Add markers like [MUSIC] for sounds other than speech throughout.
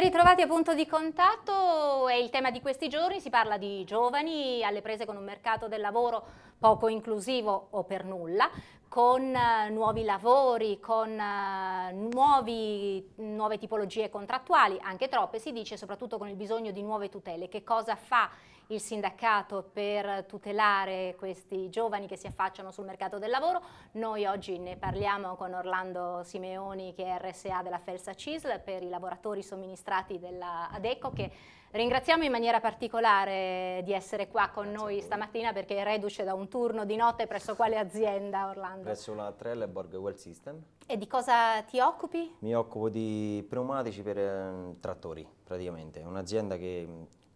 Ben ritrovati a Punto di Contatto, è il tema di questi giorni, si parla di giovani alle prese con un mercato del lavoro poco inclusivo o per nulla, con eh, nuovi lavori, con eh, nuovi, nuove tipologie contrattuali, anche troppe si dice, soprattutto con il bisogno di nuove tutele. Che cosa fa il sindacato per tutelare questi giovani che si affacciano sul mercato del lavoro. Noi oggi ne parliamo con Orlando Simeoni che è RSA della Felsa CISL per i lavoratori somministrati della ADECO che Ringraziamo in maniera particolare di essere qua con Grazie noi stamattina perché è reduce da un turno di notte presso quale azienda Orlando? Presso la Trelleborg Well System. E di cosa ti occupi? Mi occupo di pneumatici per eh, trattori praticamente, un'azienda che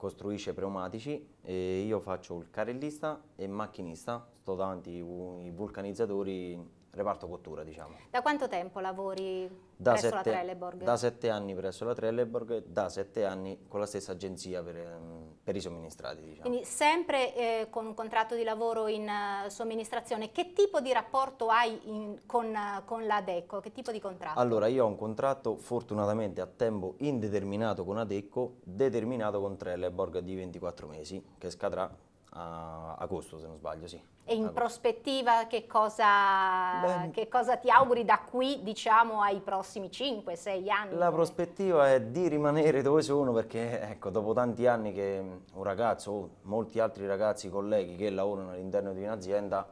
costruisce pneumatici e io faccio il carellista e il macchinista, sto davanti i vulcanizzatori reparto cottura diciamo. Da quanto tempo lavori da presso sette, la Trelleborg? Da sette anni presso la Trelleborg, da sette anni con la stessa agenzia per, ehm, per i somministrati. Diciamo. Quindi sempre eh, con un contratto di lavoro in uh, somministrazione, che tipo di rapporto hai in, con, uh, con l'ADECO? Che tipo di contratto? Allora io ho un contratto fortunatamente a tempo indeterminato con ADECO, determinato con Trelleborg di 24 mesi, che scadrà a agosto se non sbaglio, sì. E in prospettiva che cosa, che cosa, ti auguri da qui diciamo ai prossimi 5-6 anni? La prospettiva è di rimanere dove sono perché ecco, dopo tanti anni che un ragazzo o molti altri ragazzi colleghi che lavorano all'interno di un'azienda,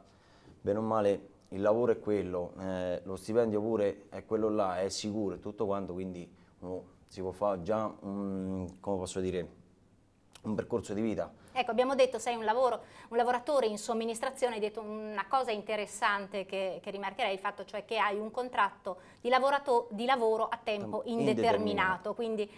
bene o male il lavoro è quello, eh, lo stipendio pure è quello là, è sicuro e tutto quanto, quindi uno si può fare già un, come posso dire, un percorso di vita Ecco, abbiamo detto sei un, lavoro, un lavoratore in somministrazione, hai detto una cosa interessante che, che rimarcherei, il fatto cioè che hai un contratto di, di lavoro a tempo indeterminato, quindi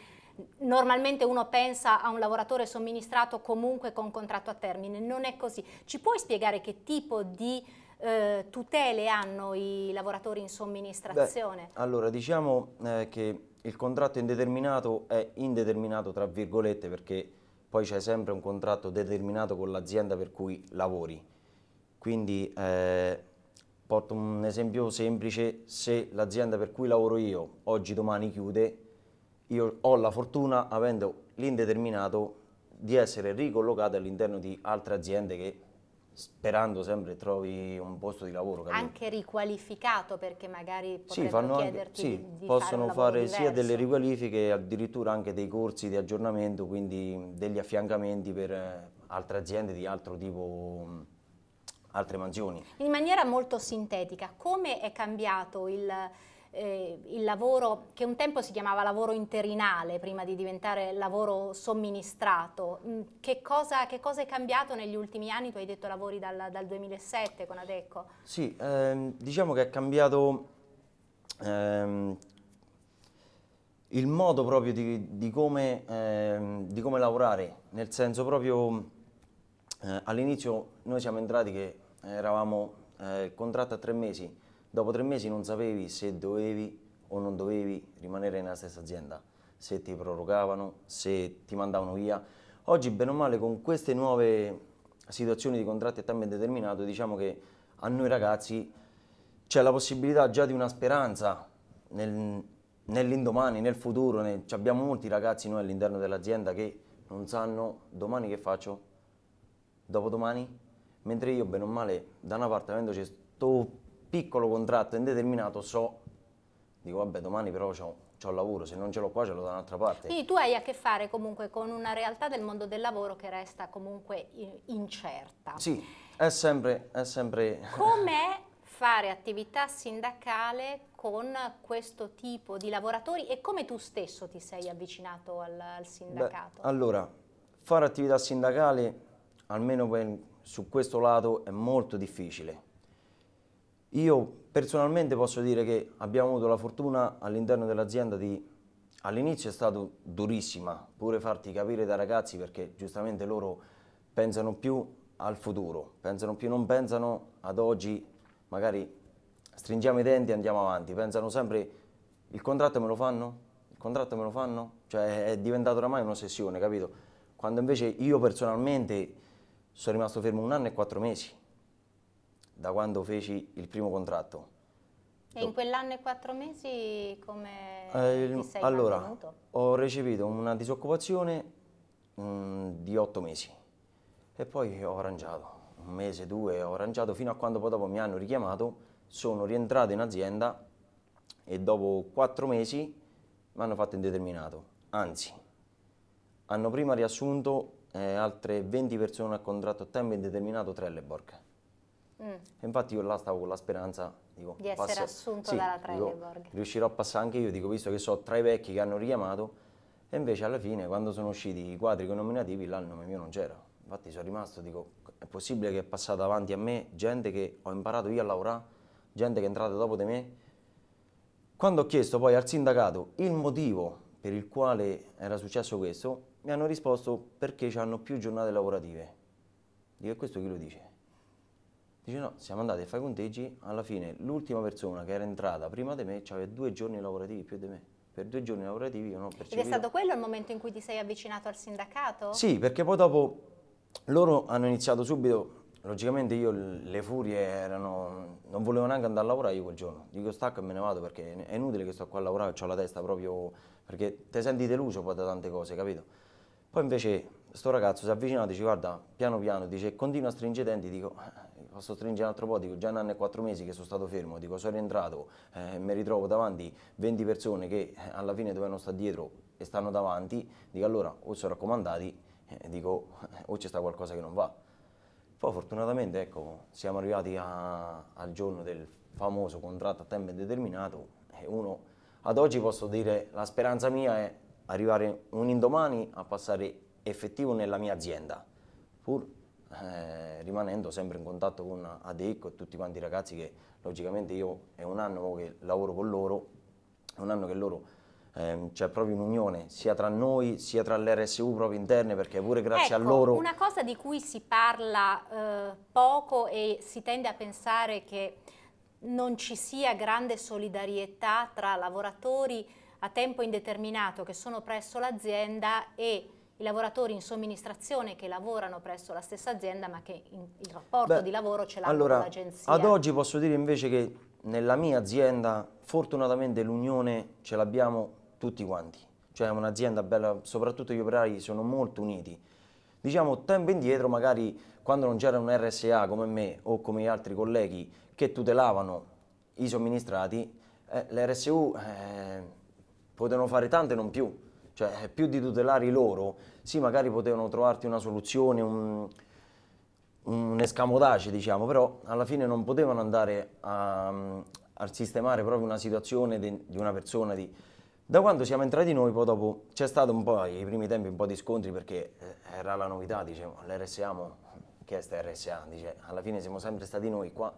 normalmente uno pensa a un lavoratore somministrato comunque con contratto a termine, non è così. Ci puoi spiegare che tipo di eh, tutele hanno i lavoratori in somministrazione? Beh, allora, diciamo eh, che il contratto indeterminato è indeterminato tra virgolette perché poi c'è sempre un contratto determinato con l'azienda per cui lavori. Quindi eh, porto un esempio semplice, se l'azienda per cui lavoro io oggi domani chiude, io ho la fortuna, avendo l'indeterminato, di essere ricollocato all'interno di altre aziende che sperando sempre trovi un posto di lavoro. Capito? Anche riqualificato perché magari potrebbero sì, chiederti anche, sì, di, di possono fare, fare sia delle riqualifiche addirittura anche dei corsi di aggiornamento, quindi degli affiancamenti per eh, altre aziende di altro tipo altre mansioni. In maniera molto sintetica, come è cambiato il, eh, il lavoro che un tempo si chiamava lavoro interinale prima di diventare lavoro somministrato. Mm, che cosa, che cosa è cambiato negli ultimi anni? Tu hai detto lavori dal, dal 2007 con Adecco. Sì, ehm, diciamo che è cambiato ehm, il modo proprio di, di, come, ehm, di, come, lavorare, nel senso proprio eh, all'inizio noi siamo entrati che eravamo eh, contratto a tre mesi, Dopo tre mesi non sapevi se dovevi o non dovevi rimanere nella stessa azienda, se ti prorogavano, se ti mandavano via. Oggi, bene o male, con queste nuove situazioni di contratti a tempo indeterminato, diciamo che a noi ragazzi c'è la possibilità già di una speranza nel, nell'indomani, nel futuro. Nel, abbiamo molti ragazzi noi all'interno dell'azienda che non sanno domani che faccio, dopodomani, mentre io, bene o male, da una parte avendo questo piccolo contratto indeterminato so, dico vabbè domani però ho un lavoro, se non ce l'ho qua ce l'ho da un'altra parte. Quindi tu hai a che fare comunque con una realtà del mondo del lavoro che resta comunque incerta. Sì, è sempre... È sempre... [LAUGHS] Com'è fare attività sindacale con questo tipo di lavoratori e come tu stesso ti sei avvicinato al, al sindacato? Beh, allora, fare attività sindacale, almeno per, su questo lato, è molto difficile io personalmente posso dire che abbiamo avuto la fortuna all'interno dell'azienda di... All'inizio è stata durissima, pure farti capire da ragazzi perché giustamente loro pensano più al futuro, pensano più, non pensano ad oggi, magari stringiamo i denti e andiamo avanti, pensano sempre il contratto me lo fanno, il contratto me lo fanno, cioè è diventata oramai un'ossessione, capito? Quando invece io personalmente sono rimasto fermo un anno e quattro mesi, da quando feci il primo contratto. E in quell'anno e quattro mesi come eh, ti sei Allora, mantenuto? ho recepito una disoccupazione mh, mm, di otto mesi e poi ho arrangiato, un mese, due, ho arrangiato fino a quando poi dopo mi hanno richiamato, sono rientrato in azienda e dopo quattro mesi mi hanno fatto indeterminato, anzi, hanno prima riassunto eh, altre 20 persone a contratto a tempo indeterminato tra le borche. Mm. infatti io là stavo con la speranza dico, di essere assunto sì, dalla Trelleborg. riuscirò a passare anche io, dico, visto che so tra i vecchi che hanno richiamato e invece alla fine quando sono usciti i quadri con nominativi, là il nome mio non c'era. Infatti sono rimasto, dico, è possibile che è passata avanti a me gente che ho imparato io a lavorare, gente che è entrata dopo di me. Quando ho chiesto poi al sindacato il motivo per il quale era successo questo, mi hanno risposto perché hanno più giornate lavorative. Dico, e questo chi lo dice? Dice no, siamo andati a fare i conteggi, alla fine l'ultima persona che era entrata prima di me aveva due giorni lavorativi più di me. Per due giorni lavorativi io non ho percepito. Ed è stato quello il momento in cui ti sei avvicinato al sindacato? Sì, perché poi dopo loro hanno iniziato subito, logicamente io le furie erano, non volevo neanche andare a lavorare io quel giorno, dico stacco e me ne vado perché è inutile che sto qua a lavorare, ho la testa proprio, perché ti senti deluso poi da tante cose, capito? Poi invece questo ragazzo si è avvicinato e dice guarda, piano piano, dice continua a stringere i denti, dico eh, posso stringere un altro po', dico già un anno e quattro mesi che sono stato fermo, dico sono rientrato, eh, mi ritrovo davanti 20 persone che eh, alla fine dovevano stare dietro e stanno davanti, dico allora o sono raccomandati, eh, dico eh, o c'è sta qualcosa che non va. Poi fortunatamente ecco, siamo arrivati a, al giorno del famoso contratto a tempo indeterminato e uno ad oggi posso dire la speranza mia è arrivare un indomani a passare effettivo nella mia azienda, pur eh, rimanendo sempre in contatto con ADECO e tutti quanti i ragazzi che logicamente io è un anno che lavoro con loro, è un anno che loro ehm, c'è proprio un'unione sia tra noi sia tra le RSU proprio interne perché pure grazie ecco, a loro... una cosa di cui si parla eh, poco e si tende a pensare che non ci sia grande solidarietà tra lavoratori a tempo indeterminato che sono presso l'azienda e i lavoratori in somministrazione che lavorano presso la stessa azienda ma che il rapporto Beh, di lavoro ce l'hanno allora, con l'agenzia. Ad oggi posso dire invece che nella mia azienda fortunatamente l'unione ce l'abbiamo tutti quanti, cioè è un'azienda bella, soprattutto gli operai sono molto uniti. Diciamo tempo indietro magari quando non c'era un RSA come me o come gli altri colleghi che tutelavano i somministrati, eh, l'RSU eh, potevano fare tante non più. Cioè, eh, più di tutelare loro, sì, magari potevano trovarti una soluzione, un, un escamotage, diciamo, però alla fine non potevano andare a, a sistemare proprio una situazione de, di una persona. Di... Da quando siamo entrati noi, poi dopo c'è stato un po', ai primi tempi, un po' di scontri perché eh, era la novità, diciamo, l'RSA, che è sta RSA? Dice, alla fine siamo sempre stati noi qua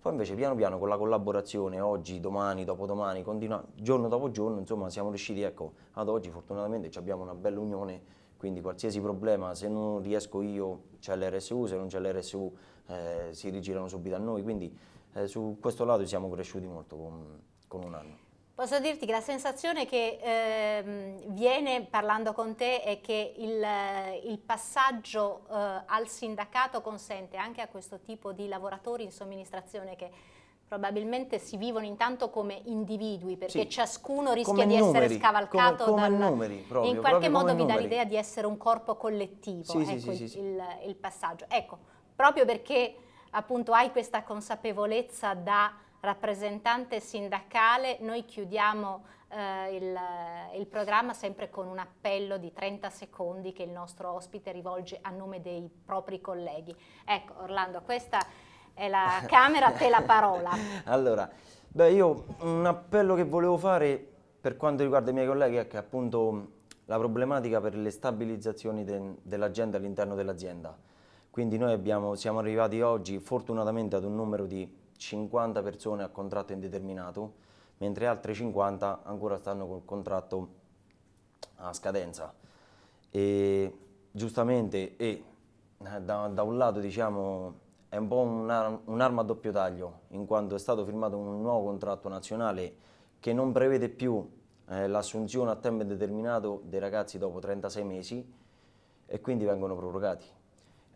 poi invece piano piano con la collaborazione oggi, domani, dopodomani, continua, giorno dopo giorno, insomma siamo riusciti, ecco, ad oggi fortunatamente abbiamo una bella unione quindi qualsiasi problema, se non riesco io c'è l'RSU, se non c'è l'RSU eh, si rigirano subito a noi, quindi eh, su questo lato siamo cresciuti molto con, con un anno. Posso dirti che la sensazione che eh, viene parlando con te è che il, il passaggio eh, al sindacato consente anche a questo tipo di lavoratori in somministrazione che probabilmente si vivono intanto come individui perché sì. ciascuno rischia di numeri, essere scavalcato come, come dal, numeri, proprio, in qualche modo vi dà l'idea di essere un corpo collettivo sì, ecco sì, il, il, il passaggio ecco proprio perché appunto hai questa consapevolezza da rappresentante sindacale, noi chiudiamo eh, il, il, programma sempre con un appello di 30 secondi che il nostro ospite rivolge a nome dei propri colleghi. Ecco Orlando, questa è la [LAUGHS] camera, a te la parola. [LAUGHS] allora, beh, io un appello che volevo fare per quanto riguarda i miei colleghi è che appunto la problematica per le stabilizzazioni de, dell'agenda all'interno dell'azienda. Quindi noi abbiamo, siamo arrivati oggi fortunatamente ad un numero di 50 persone a contratto indeterminato, mentre altre 50 ancora stanno col contratto a scadenza. E, giustamente, e, eh, da, da, un lato diciamo, è un po' un'arma un a doppio taglio, in quanto è stato firmato un nuovo contratto nazionale che non prevede più eh, l'assunzione a tempo indeterminato dei ragazzi dopo 36 mesi e quindi vengono prorogati.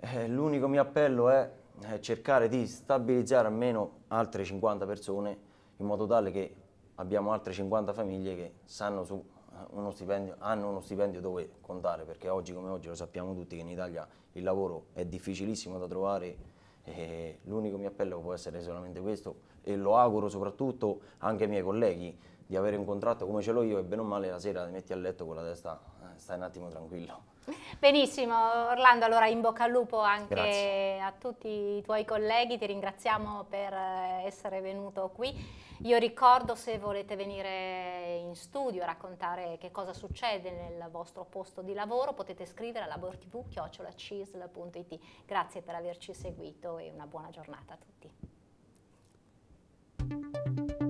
Eh, l'unico mio appello è eh, cercare di stabilizzare almeno altre 50 persone in modo tale che abbiamo altre 50 famiglie che sanno su eh, uno stipendio, hanno uno stipendio dove contare, perché oggi come oggi lo sappiamo tutti che in Italia il lavoro è difficilissimo da trovare eh, l'unico mio appello può essere solamente questo e lo auguro soprattutto anche ai miei colleghi di avere un contratto come ce l'ho io e bene o male la sera ti metti a letto con la testa, eh, stai un attimo tranquillo. [LAUGHS] Benissimo, Orlando, allora in bocca al lupo anche Grazie. a tutti i tuoi colleghi, ti ringraziamo per eh, essere venuto qui. Io ricordo se volete venire in studio a raccontare che cosa succede nel vostro posto di lavoro, potete scrivere a labortv.cisl.it. Grazie per averci seguito e una buona giornata a tutti.